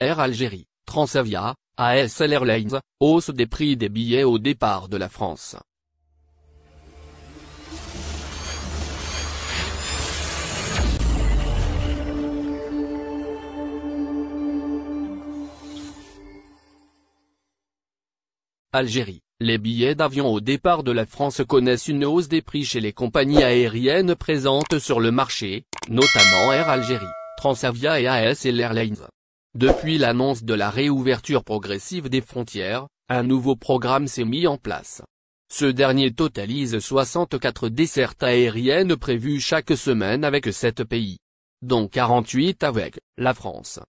Air Algérie, Transavia, ASL Airlines, hausse des prix des billets au départ de la France. Algérie. Les billets d'avion au départ de la France connaissent une hausse des prix chez les compagnies aériennes présentes sur le marché, notamment Air Algérie, Transavia et ASL Airlines. Depuis l'annonce de la réouverture progressive des frontières, un nouveau programme s'est mis en place. Ce dernier totalise 64 dessertes aériennes prévues chaque semaine avec 7 pays. Dont 48 avec la France.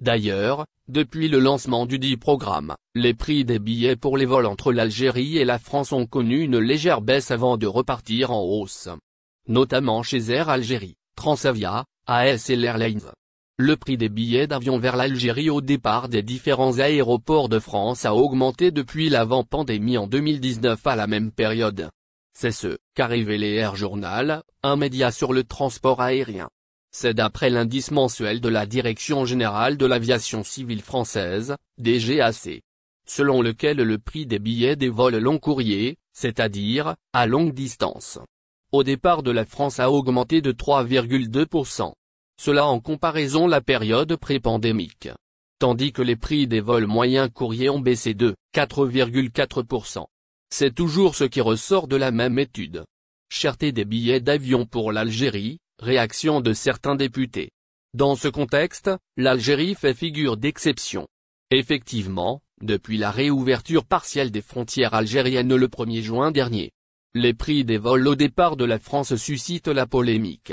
D'ailleurs, depuis le lancement du dit programme, les prix des billets pour les vols entre l'Algérie et la France ont connu une légère baisse avant de repartir en hausse. Notamment chez Air Algérie, Transavia, AS et l'Airlines. Le prix des billets d'avion vers l'Algérie au départ des différents aéroports de France a augmenté depuis l'avant-pandémie en 2019 à la même période. C'est ce qu'a révélé Air Journal, un média sur le transport aérien. C'est d'après l'indice mensuel de la Direction Générale de l'Aviation Civile Française, DGAC. Selon lequel le prix des billets des vols long courriers, c'est-à-dire, à longue distance, au départ de la France a augmenté de 3,2%. Cela en comparaison la période pré-pandémique. Tandis que les prix des vols moyens courriers ont baissé de 4,4%. C'est toujours ce qui ressort de la même étude. Cherté des billets d'avion pour l'Algérie, réaction de certains députés. Dans ce contexte, l'Algérie fait figure d'exception. Effectivement, depuis la réouverture partielle des frontières algériennes le 1er juin dernier, les prix des vols au départ de la France suscitent la polémique.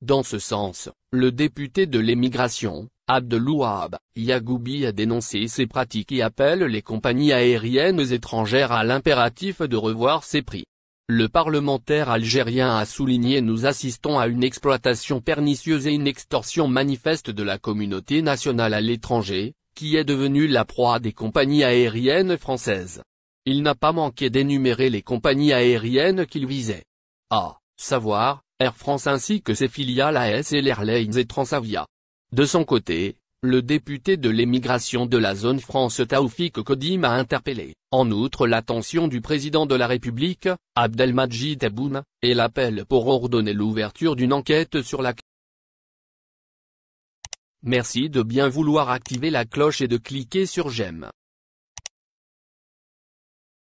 Dans ce sens, le député de l'émigration, Abdelouab, Yagoubi a dénoncé ces pratiques et appelle les compagnies aériennes étrangères à l'impératif de revoir ses prix. Le parlementaire algérien a souligné Nous assistons à une exploitation pernicieuse et une extorsion manifeste de la communauté nationale à l'étranger, qui est devenue la proie des compagnies aériennes françaises. Il n'a pas manqué d'énumérer les compagnies aériennes qu'il visait. À savoir, Air France ainsi que ses filiales ASL Airlines et Transavia. De son côté, le député de l'émigration de la zone France Taoufik Kodim a interpellé, en outre l'attention du président de la République, Abdelmajid Tebboune, et l'appel pour ordonner l'ouverture d'une enquête sur la Merci de bien vouloir activer la cloche et de cliquer sur j'aime.